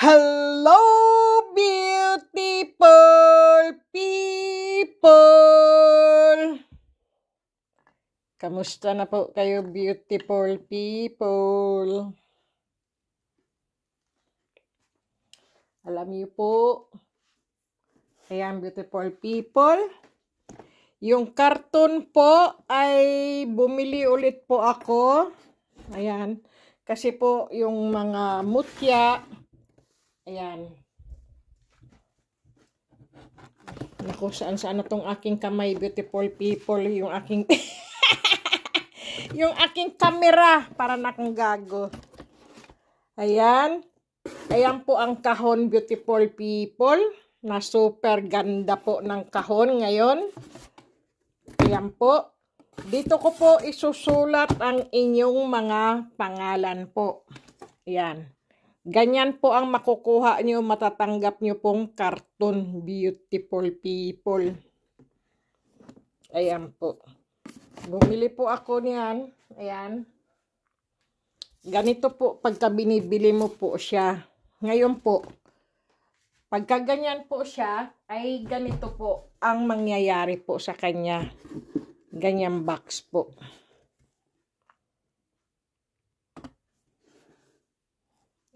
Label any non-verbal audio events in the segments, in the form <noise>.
Hello, beautiful people! Kamusta na po kayo, beautiful people? Alam niyo po, ayan, beautiful people. Yung karton po ay bumili ulit po ako. Ayan. Kasi po, yung mga mutya, Ayan. Naku, saan-saan na tong aking kamay, beautiful people, yung aking... <laughs> yung aking camera para nakang gago. Ayan. Ayan po ang kahon, beautiful people. Na super ganda po ng kahon ngayon. Ayan po. Dito ko po isusulat ang inyong mga pangalan po. Ayan. Ganyan po ang makukuha nyo, matatanggap nyo pong cartoon, beautiful people. Ayan po. Bumili po ako niyan. Ayan. Ganito po pagka binibili mo po siya. Ngayon po, pagka ganyan po siya, ay ganito po ang mangyayari po sa kanya. Ganyan box po.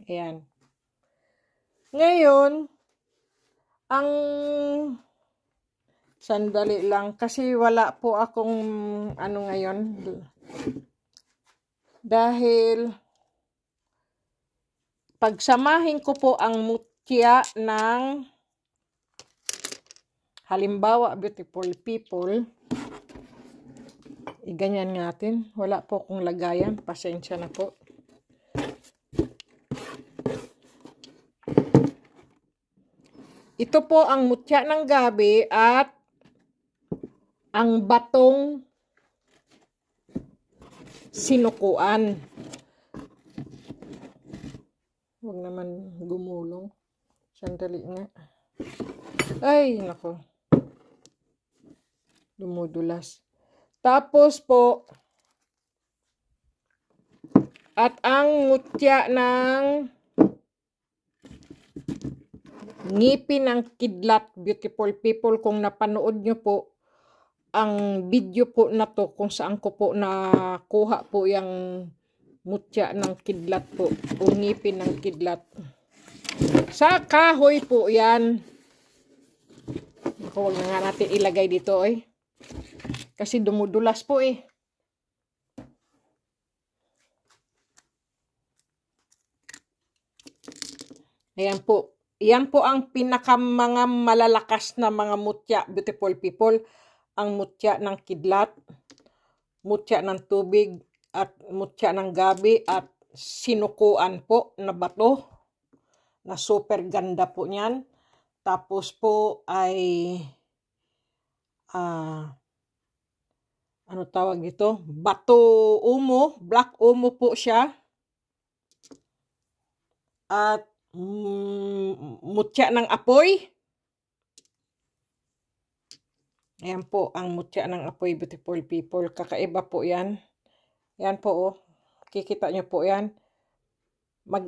Ayan. Ngayon, ang sandali lang kasi wala po akong ano ngayon dahil pagsamahin ko po ang mutya ng halimbawa beautiful people iganyan natin wala po akong lagayan pasensya na po Ito po ang mutya ng gabi at ang batong sinukuan. Huwag naman gumulong. Sandali nga. Ay, nako. Dumudulas. Tapos po, at ang mutya ng Ngipin ng kidlat, beautiful people. Kung napanood nyo po ang video po na to, kung saan ko po nakuha po yung mutya ng kidlat po. O ngipin ng kidlat. Sa kahoy po yan. Ako, huwag na nga natin ilagay dito eh. Kasi dumudulas po eh. Ayan po. Yan po ang pinaka mga malalakas na mga mutya, beautiful people. Ang mutya ng kidlat, mutya ng tubig, at mutya ng gabi, at sinukuan po na bato na super ganda po niyan. Tapos po ay uh, ano tawag dito? Bato umo, black umo po siya. At mm, mutya ng apoy. Ayan po ang mutya ng apoy beautiful people. Kakaiba po yan. Ayan po oh. Kikita nyo po yan.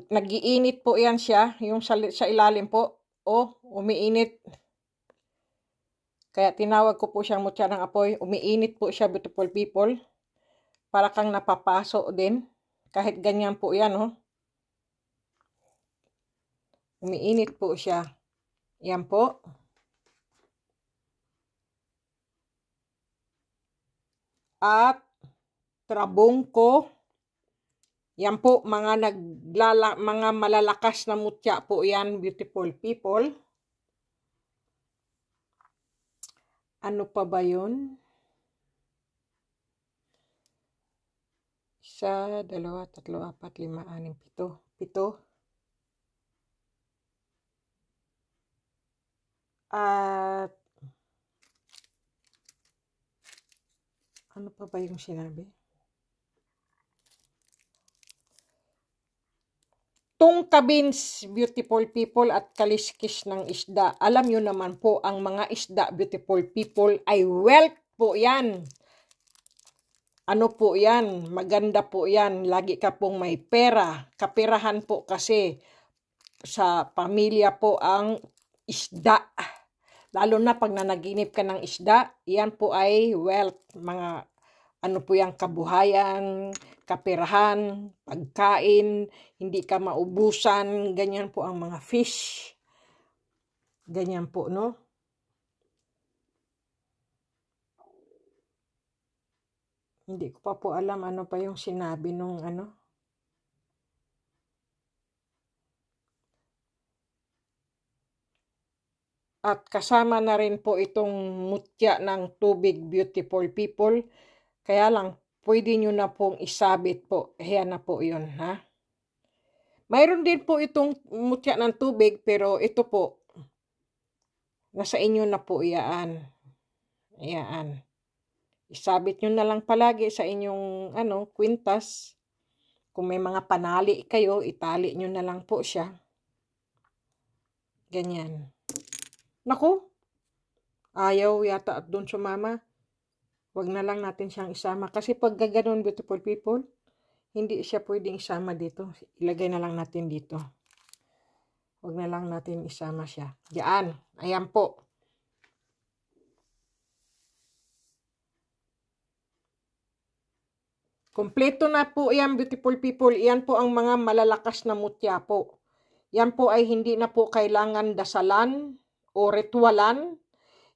Nag-iinit po yan siya. Yung sa, sa ilalim po. Oh, umiinit. Kaya tinawag ko po siyang mutya ng apoy. Umiinit po siya beautiful people. Para kang napapaso din. Kahit ganyan po yan oh. Umiinit po siya. Yan po. At trabongko. Yan po mga naglala mga malalakas na mutya po yan beautiful people. Ano pa ba 'yon? Isa, dalawa, tatlo, apat, lima, anim, pito. Pito. At, ah, ano pa ba yung sinabi? Tungkabins, beautiful people at kaliskis ng isda. Alam nyo naman po, ang mga isda, beautiful people, ay wealth po yan. Ano po yan? Maganda po yan. Lagi ka pong may pera. Kapirahan po kasi sa pamilya po ang isda. Lalo na pag nanaginip ka ng isda, yan po ay wealth, mga ano po yung kabuhayan, kapirahan, pagkain, hindi ka maubusan, ganyan po ang mga fish. Ganyan po, no? Hindi ko pa po alam ano pa yung sinabi nung ano. At kasama na rin po itong mutya ng tubig beautiful people. Kaya lang, pwede nyo na pong isabit po. Ayan na po yun, ha? Mayroon din po itong mutya ng tubig, pero ito po, nasa inyo na po iyaan. Iyaan. Isabit nyo na lang palagi sa inyong ano, kwintas. Kung may mga panali kayo, itali nyo na lang po siya. Ganyan. Nako, ayaw yata at doon mama. Huwag na lang natin siyang isama. Kasi pag ganoon, beautiful people, hindi siya pwedeng isama dito. Ilagay na lang natin dito. Huwag na lang natin isama siya. Diyan. Ayan po. Kompleto na po yan, beautiful people. Iyan po ang mga malalakas na mutya po. Yan po ay hindi na po kailangan dasalan, o ritualan,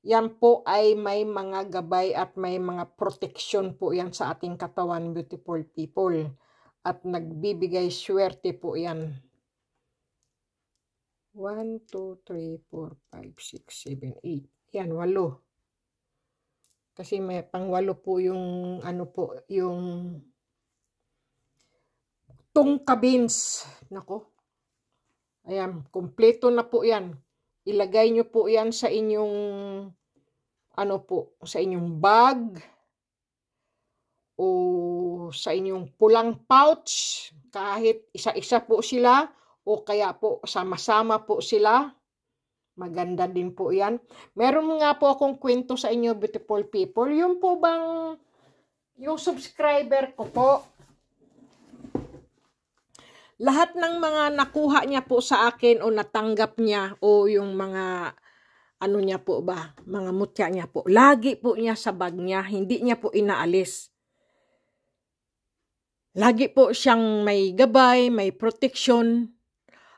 yan po ay may mga gabay at may mga protection po yan sa ating katawan, beautiful people. At nagbibigay swerte po yan. 1, 2, 3, 4, 5, 6, 7, 8. Yan, walo. Kasi may pangwalo po yung ano po, yung tungka beans. Nako. Ayan, kumpleto na po yan ilagay nyo po yan sa inyong ano po, sa inyong bag o sa inyong pulang pouch kahit isa-isa po sila o kaya po sama-sama po sila. Maganda din po yan. Meron nga po akong kwento sa inyo, beautiful people. Yung po bang yung subscriber ko po, lahat ng mga nakuha niya po sa akin o natanggap niya o yung mga ano niya po ba, mga mutya niya po. Lagi po niya sa bag niya, hindi niya po inaalis. Lagi po siyang may gabay, may protection,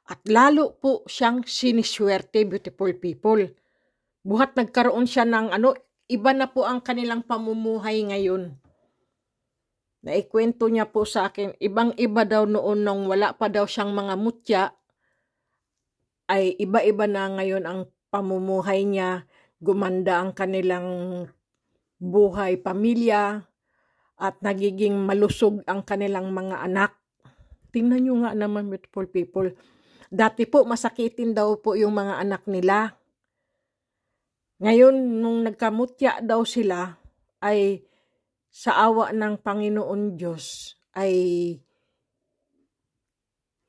at lalo po siyang siniswerte, beautiful people. Buhat nagkaroon siya ng ano, iba na po ang kanilang pamumuhay ngayon. Naikwento niya po sa akin, ibang-iba daw noon nung wala pa daw siyang mga mutya, ay iba-iba na ngayon ang pamumuhay niya, gumanda ang kanilang buhay pamilya, at nagiging malusog ang kanilang mga anak. Tingnan niyo nga naman beautiful people. Dati po masakitin daw po yung mga anak nila. Ngayon, nung nagkamutya daw sila, ay sa awa ng Panginoon Diyos ay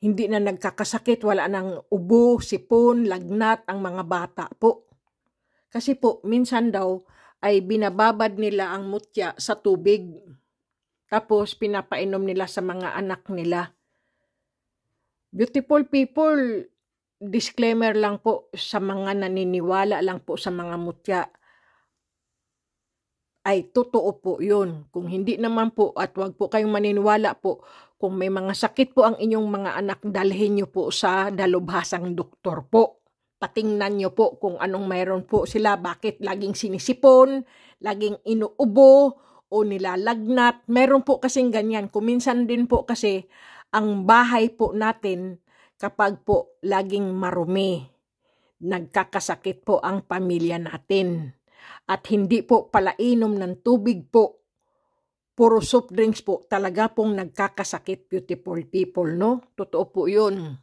hindi na nagkakasakit, wala nang ubo, sipon, lagnat ang mga bata po. Kasi po, minsan daw ay binababad nila ang mutya sa tubig. Tapos pinapainom nila sa mga anak nila. Beautiful people, disclaimer lang po sa mga naniniwala lang po sa mga mutya ay totoo po yun. Kung hindi naman po at wag po kayong maniniwala po, kung may mga sakit po ang inyong mga anak, dalhin nyo po sa dalubhasang doktor po. Patingnan nyo po kung anong mayroon po sila, bakit laging sinisipon, laging inuubo, o nilalagnat. Meron po kasing ganyan. Kuminsan din po kasi ang bahay po natin kapag po laging marumi, nagkakasakit po ang pamilya natin at hindi po pala palainom ng tubig po. Puro soft drinks po talaga pong nagkakasakit beautiful people, no? Totoo po yun.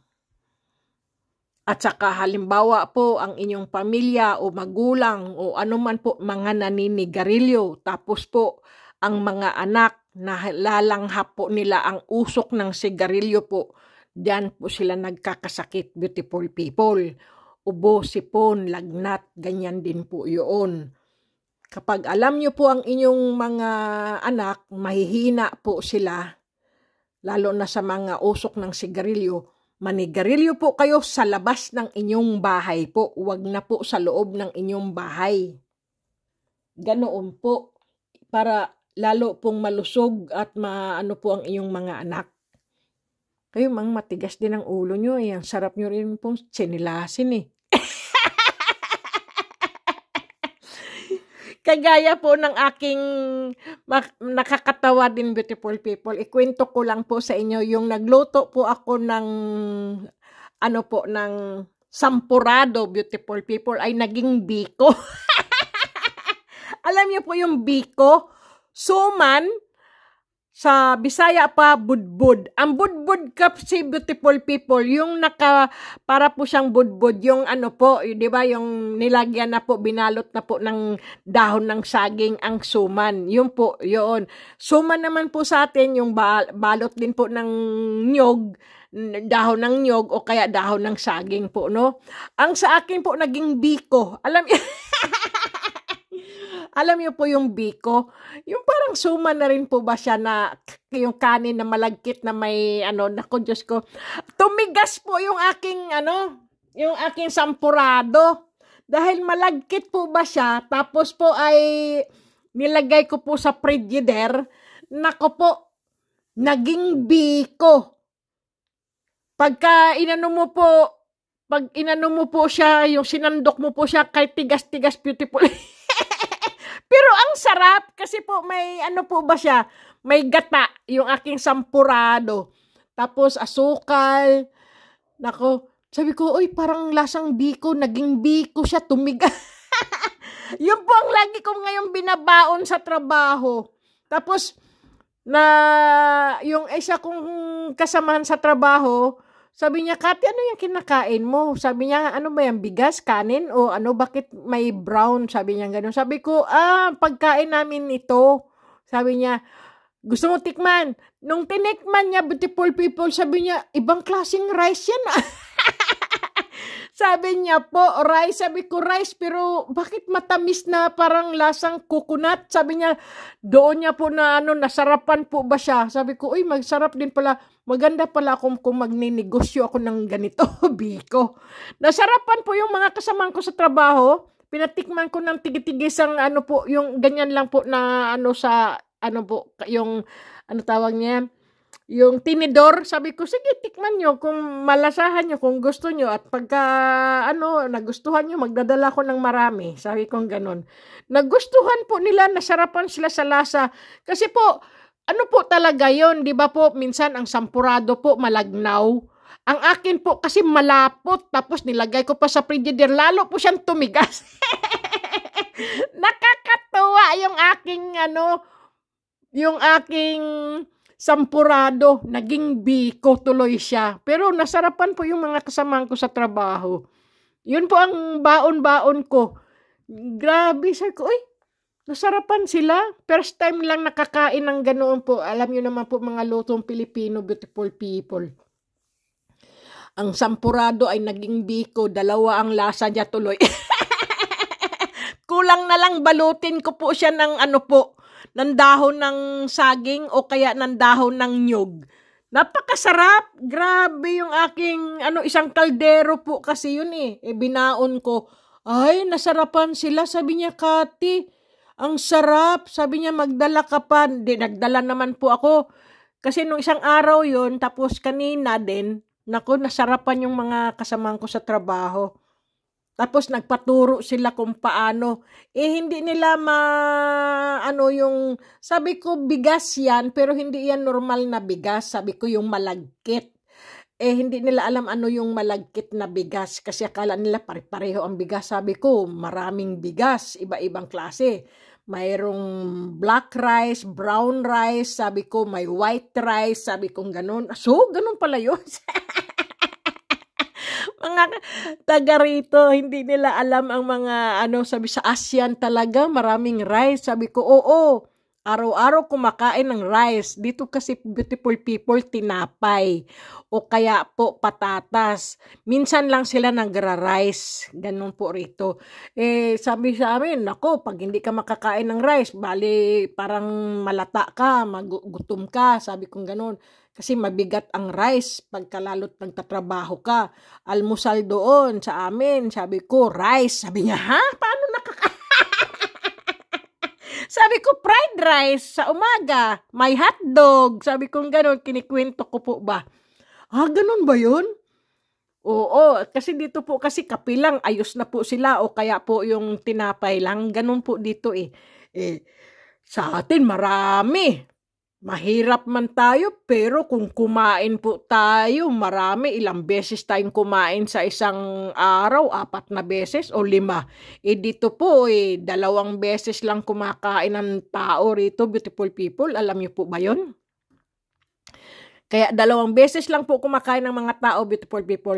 At saka halimbawa po ang inyong pamilya o magulang o anuman po mga naninigarilyo. Tapos po ang mga anak na lalanghap po nila ang usok ng sigarilyo po. Diyan po sila nagkakasakit beautiful people ubo, sipon, lagnat, ganyan din po yun. Kapag alam nyo po ang inyong mga anak, mahihina po sila, lalo na sa mga usok ng sigarilyo, manigarilyo po kayo sa labas ng inyong bahay po, wag na po sa loob ng inyong bahay. Ganoon po, para lalo pong malusog at maano po ang inyong mga anak. Kayo mang matigas din ang ulo nyo. Eh. Ang sarap nyo rin pong chinilasin eh. <laughs> Kagaya po ng aking nakakatawa din beautiful people, ikwento ko lang po sa inyo yung nagluto po ako ng ano po ng sampurado beautiful people ay naging biko. <laughs> Alam niyo po yung biko, suman, sa Bisaya pa budbud. Ang budbud kasi beautiful people, yung naka para po siyang budbud, yung ano po, 'di ba, yung nilagyan na po binalot na po ng dahon ng saging ang suman. Yun po, 'yun. Suman naman po sa atin yung balot din po ng nyog dahon ng nyog o kaya dahon ng saging po, no? Ang sa akin po naging biko. Alam <laughs> alam niyo po yung biko, yung parang suman na rin po ba siya na yung kanin na malagkit na may ano, nako Diyos ko, tumigas po yung aking ano, yung aking sampurado. Dahil malagkit po ba siya, tapos po ay nilagay ko po sa frigider, nako po, naging biko. Pagka inano mo po, pag inano mo po siya, yung sinandok mo po siya, kahit tigas-tigas beautiful. <laughs> Pero ang sarap kasi po may ano po ba siya? May gata yung aking sampurado. Tapos asukal. Nako, sabi ko, oy parang lasang biko, naging biko siya, tumiga. <laughs> Yun po ang lagi ko ngayon binabaon sa trabaho. Tapos, na yung isa kong kasamahan sa trabaho, sabi niya, Kati, ano yung kinakain mo? Sabi niya, ano ba yung bigas, kanin, o ano, bakit may brown? Sabi niya, ganun. Sabi ko, ah, pagkain namin ito. Sabi niya, gusto mo tikman? Nung tinikman niya, beautiful people, sabi niya, ibang klaseng rice yan. Ah. <laughs> Sabi niya po, rice. Sabi ko, rice, pero bakit matamis na parang lasang coconut? Sabi niya, doon niya po na ano, nasarapan po ba siya? Sabi ko, uy, magsarap din pala. Maganda pala kung, kung magninegosyo ako ng ganito, <laughs> biko. Nasarapan po yung mga kasamahan ko sa trabaho. Pinatikman ko ng tigitigisang ano po, yung ganyan lang po na ano sa, ano po, yung, ano tawag niya, yung tinidor, sabi ko, sige, tikman nyo kung malasahan nyo, kung gusto nyo. At pagka, ano, nagustuhan nyo, magdadala ko ng marami. Sabi kong ganun. Nagustuhan po nila, nasarapan sila sa lasa. Kasi po, ano po talaga yon di ba po, minsan ang sampurado po malagnaw. Ang akin po kasi malapot, tapos nilagay ko pa sa frigidaire, lalo po siyang tumigas. <laughs> Nakakatuwa yung aking, ano, yung aking sampurado, naging biko tuloy siya. Pero nasarapan po yung mga kasamahan ko sa trabaho. Yun po ang baon-baon ko. Grabe, sabi ko, uy, nasarapan sila. First time lang nakakain ng ganoon po. Alam nyo naman po mga lutong Pilipino, beautiful people. Ang sampurado ay naging biko, dalawa ang lasa niya tuloy. <laughs> Kulang na lang balutin ko po siya ng ano po, ng dahon ng saging o kaya ng dahon ng nyog. Napakasarap. Grabe yung aking ano isang kaldero po kasi yun eh. E binaon ko. Ay, nasarapan sila. Sabi niya, Kati, ang sarap. Sabi niya, magdala ka pa. Di, nagdala naman po ako. Kasi nung isang araw yun, tapos kanina din, nako, nasarapan yung mga kasamang ko sa trabaho. Tapos nagpaturo sila kung paano. Eh hindi nila ma ano yung sabi ko bigas yan pero hindi yan normal na bigas. Sabi ko yung malagkit. Eh hindi nila alam ano yung malagkit na bigas kasi akala nila pare-pareho ang bigas. Sabi ko maraming bigas, iba-ibang klase. Mayroong black rice, brown rice, sabi ko may white rice, sabi ko ganun. So ganun pala yun. <laughs> mga taga rito, hindi nila alam ang mga ano, sabi sa ASEAN talaga, maraming rice. Sabi ko, oo, araw-araw kumakain ng rice. Dito kasi beautiful people tinapay o kaya po patatas. Minsan lang sila nagra-rice. Ganun po rito. Eh, sabi sa amin, nako, pag hindi ka makakain ng rice, bali parang malata ka, magutom ka. Sabi kong ganun. Kasi mabigat ang rice pagkalalot nagtatrabaho ka. Almusal doon sa amin. Sabi ko, rice. Sabi niya, ha? Paano sabi ko, fried rice sa umaga, may dog. Sabi ko, ganun, kinikwento ko po ba? Ah, ganun ba yun? Oo, kasi dito po kasi kapilang ayos na po sila o kaya po yung tinapay lang, ganun po dito eh. eh sa atin marami. Mahirap man tayo pero kung kumain po tayo, marami ilang beses tayong kumain sa isang araw, apat na beses o lima. E dito po eh, dalawang beses lang kumakain ng tao rito, beautiful people. Alam niyo po ba yon? Kaya dalawang beses lang po kumakain ng mga tao, beautiful people.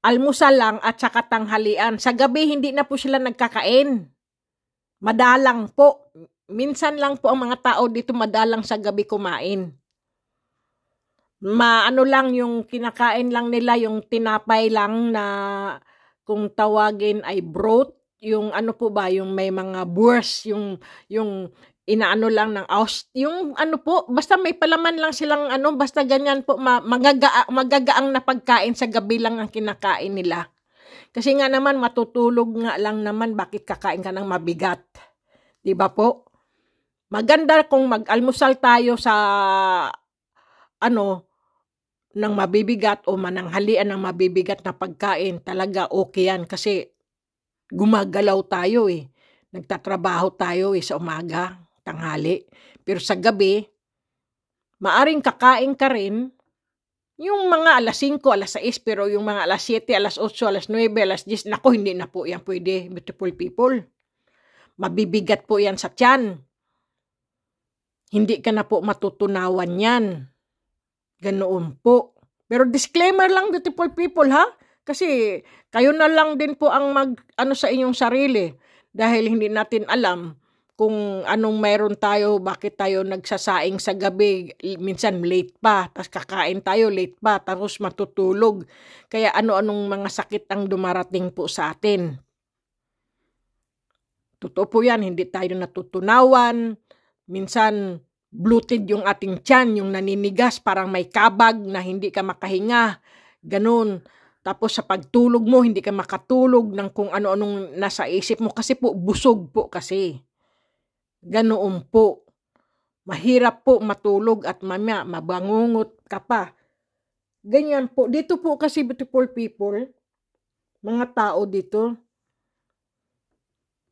Almusal lang at saka tanghalian. Sa gabi hindi na po sila nagkakain. Madalang po minsan lang po ang mga tao dito madalang sa gabi kumain. Maano lang yung kinakain lang nila, yung tinapay lang na kung tawagin ay broth, yung ano po ba, yung may mga burst, yung, yung inaano lang ng aus, yung ano po, basta may palaman lang silang ano, basta ganyan po, magaga, magagaang na pagkain sa gabi lang ang kinakain nila. Kasi nga naman, matutulog nga lang naman, bakit kakain ka ng mabigat? 'di ba po? Maganda kung mag-almusal tayo sa ano ng mabibigat o mananghalian ng mabibigat na pagkain. Talaga okay yan kasi gumagalaw tayo eh. Nagtatrabaho tayo eh sa umaga, tanghali. Pero sa gabi, maaring kakain ka rin yung mga alas 5, alas 6, pero yung mga alas 7, alas 8, alas 9, alas 10, nako, hindi na po yan pwede, beautiful people. Mabibigat po yan sa tiyan. Hindi ka na po matutunawan yan. Ganoon po. Pero disclaimer lang beautiful people ha. Kasi kayo na lang din po ang mag ano sa inyong sarili dahil hindi natin alam kung anong meron tayo, bakit tayo nagsasaing sa gabi, minsan late pa, tapos kakain tayo late pa, tapos matutulog. Kaya ano-anong mga sakit ang dumarating po sa atin. Totoo po yan, hindi tayo natutunawan, Minsan, bloated yung ating tiyan, yung naninigas, parang may kabag na hindi ka makahinga, ganun. Tapos sa pagtulog mo, hindi ka makatulog ng kung ano-anong nasa isip mo kasi po busog po kasi. Ganoon po. Mahirap po matulog at mamaya mabangungot ka pa. Ganyan po. Dito po kasi beautiful people, mga tao dito,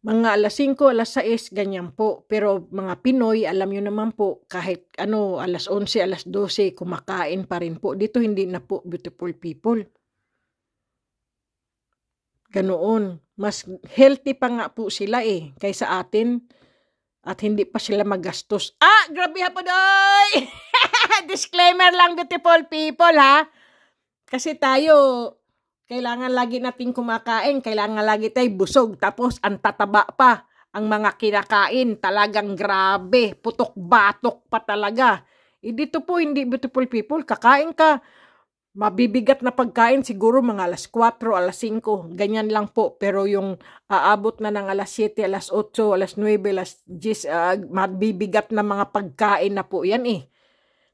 mga alas 5, alas 6, ganyan po. Pero mga Pinoy, alam nyo naman po, kahit ano, alas 11, alas 12, kumakain pa rin po. Dito hindi na po beautiful people. Ganoon. Mas healthy pa nga po sila eh, kaysa atin. At hindi pa sila magastos. Ah, grabe ha po doy! <laughs> Disclaimer lang, beautiful people ha. Kasi tayo, kailangan lagi nating kumakain, kailangan lagi tayo busog, tapos ang tataba pa ang mga kinakain. Talagang grabe, putok-batok pa talaga. E dito po, hindi beautiful people, kakain ka, mabibigat na pagkain siguro mga alas 4, alas 5, ganyan lang po. Pero yung aabot na ng alas 7, alas 8, alas 9, alas 10, uh, ah, mabibigat na mga pagkain na po yan eh.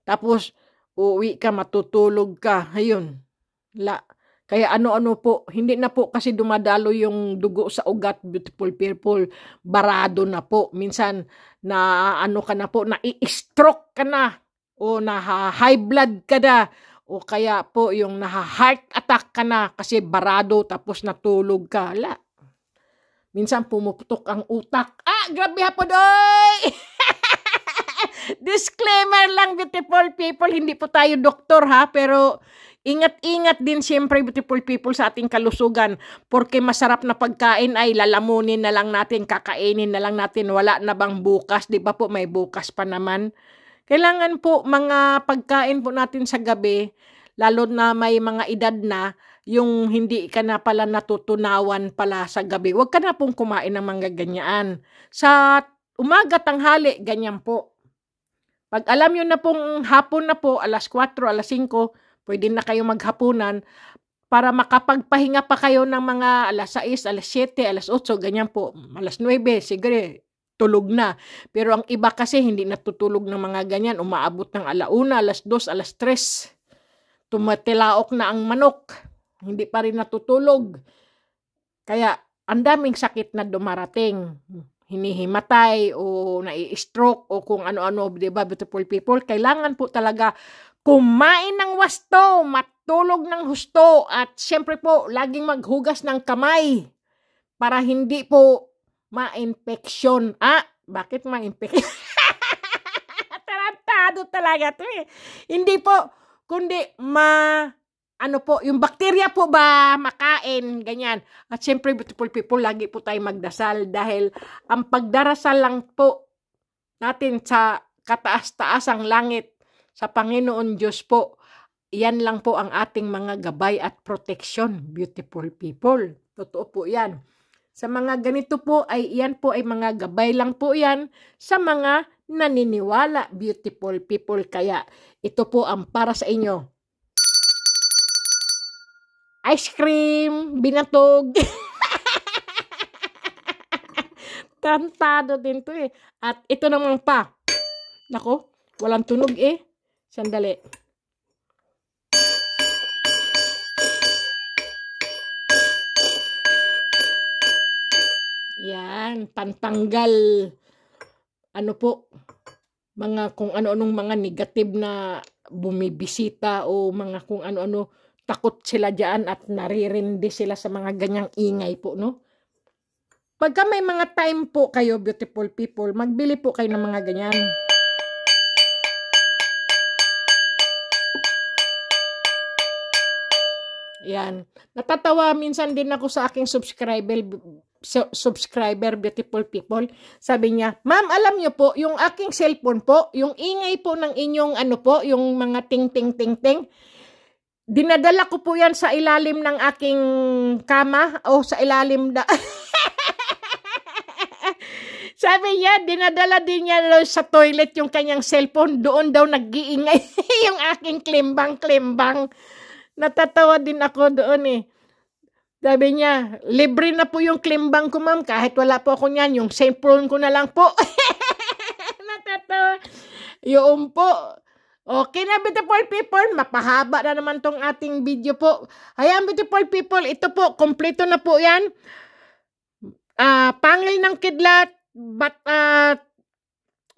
Tapos, uuwi ka, matutulog ka, ayun. La, kaya ano-ano po, hindi na po kasi dumadalo yung dugo sa ugat, beautiful people, barado na po. Minsan, na ano ka na po, na i-stroke ka na, o na high blood ka na, o kaya po yung na heart attack ka na kasi barado tapos natulog ka. La. Minsan pumuputok ang utak. Ah, grabe po doy! <laughs> Disclaimer lang beautiful people, hindi po tayo doktor ha, pero Ingat-ingat din siyempre beautiful people sa ating kalusugan porque masarap na pagkain ay lalamunin na lang natin, kakainin na lang natin, wala na bang bukas, di ba po may bukas pa naman. Kailangan po mga pagkain po natin sa gabi, lalo na may mga edad na, yung hindi ka na pala natutunawan pala sa gabi. Huwag ka na pong kumain ng mga ganyan. Sa umaga, tanghali, ganyan po. Pag alam nyo na pong hapon na po, alas 4, alas 5, pwede na kayo maghapunan para makapagpahinga pa kayo ng mga alas 6, alas 7, alas 8, ganyan po, alas 9, sigre, tulog na. Pero ang iba kasi hindi natutulog ng mga ganyan, umaabot ng alauna, alas 2, alas 3. Tumatilaok na ang manok, hindi pa rin natutulog. Kaya ang daming sakit na dumarating hinihimatay o nai-stroke o kung ano-ano, di ba, beautiful people, kailangan po talaga kumain ng wasto, matulog ng husto, at siyempre po, laging maghugas ng kamay para hindi po ma-infection. Ah, bakit ma-infection? <laughs> Tarantado talaga to eh. Hindi po, kundi ma ano po, yung bakterya po ba makain, ganyan. At siyempre, beautiful people, lagi po tayo magdasal dahil ang pagdarasal lang po natin sa kataas-taas ang langit sa Panginoon Diyos po. Yan lang po ang ating mga gabay at protection, beautiful people. Totoo po yan. Sa mga ganito po, ay yan po ay mga gabay lang po yan sa mga naniniwala, beautiful people. Kaya ito po ang para sa inyo. Ice cream, binatog. <laughs> Tantado din to eh. At ito naman pa. Nako, walang tunog eh. Sandali. Yan, pantanggal ano po mga kung ano-anong mga negative na bumibisita o mga kung ano-ano takot sila diyan at naririndi sila sa mga ganyang ingay po no. Pagka may mga time po kayo beautiful people, magbili po kayo ng mga ganyan. Yan. Natatawa minsan din ako sa aking subscriber subscriber beautiful people. Sabi niya, "Ma'am, alam niyo po, yung aking cellphone po, yung ingay po ng inyong ano po, yung mga ting ting ting ting, dinadala ko po 'yan sa ilalim ng aking kama o sa ilalim da <laughs> Sabi niya, dinadala din niya sa toilet yung kanyang cellphone. Doon daw nag-iingay <laughs> yung aking klimbang-klimbang natatawa din ako doon eh. Sabi niya, libre na po yung klimbang ko ma'am kahit wala po ako niyan, yung same prawn ko na lang po. <laughs> natatawa. Yun po. Okay na beautiful people, mapahaba na naman tong ating video po. Ayan beautiful people, ito po, kompleto na po yan. Uh, pangil ng kidlat, bat, uh,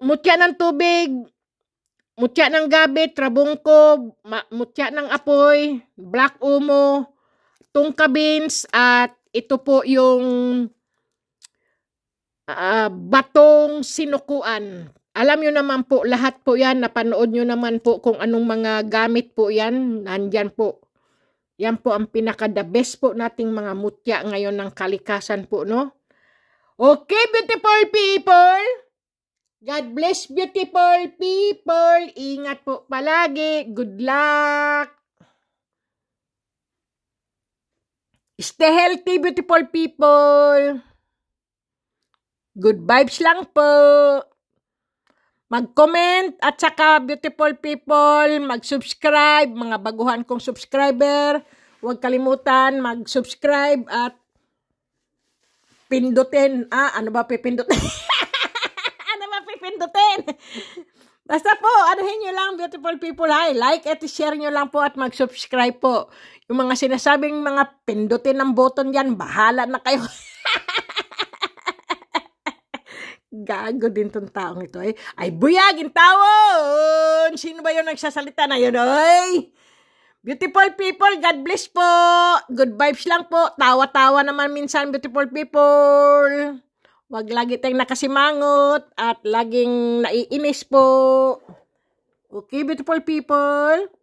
mutya ng tubig, mutya ng gabi, trabungko, mutya ng apoy, black umo, tungka beans, at ito po yung uh, batong sinukuan. Alam nyo naman po, lahat po yan, napanood nyo naman po kung anong mga gamit po yan, nandyan po. Yan po ang pinaka-the best po nating mga mutya ngayon ng kalikasan po, no? Okay, beautiful people! God bless beautiful people. Ingat po palagi. Good luck. Stay healthy beautiful people. Good vibes lang po. Mag-comment at saka beautiful people, mag-subscribe, mga baguhan kong subscriber. Huwag kalimutan mag-subscribe at pindutin. Ah, ano ba pipindutin? <laughs> pindutin. <laughs> Basta po, anuhin nyo lang, beautiful people, hi. Like at share nyo lang po at mag-subscribe po. Yung mga sinasabing mga pindutin ng button yan, bahala na kayo. <laughs> Gago din tong taong ito, eh. Ay, buyagin tawon! Sino ba yung nagsasalita na yun, oy? Beautiful people, God bless po! Good vibes lang po. Tawa-tawa naman minsan, beautiful people. Huwag lagi tayong nakasimangot at laging naiinis po. Okay, beautiful people.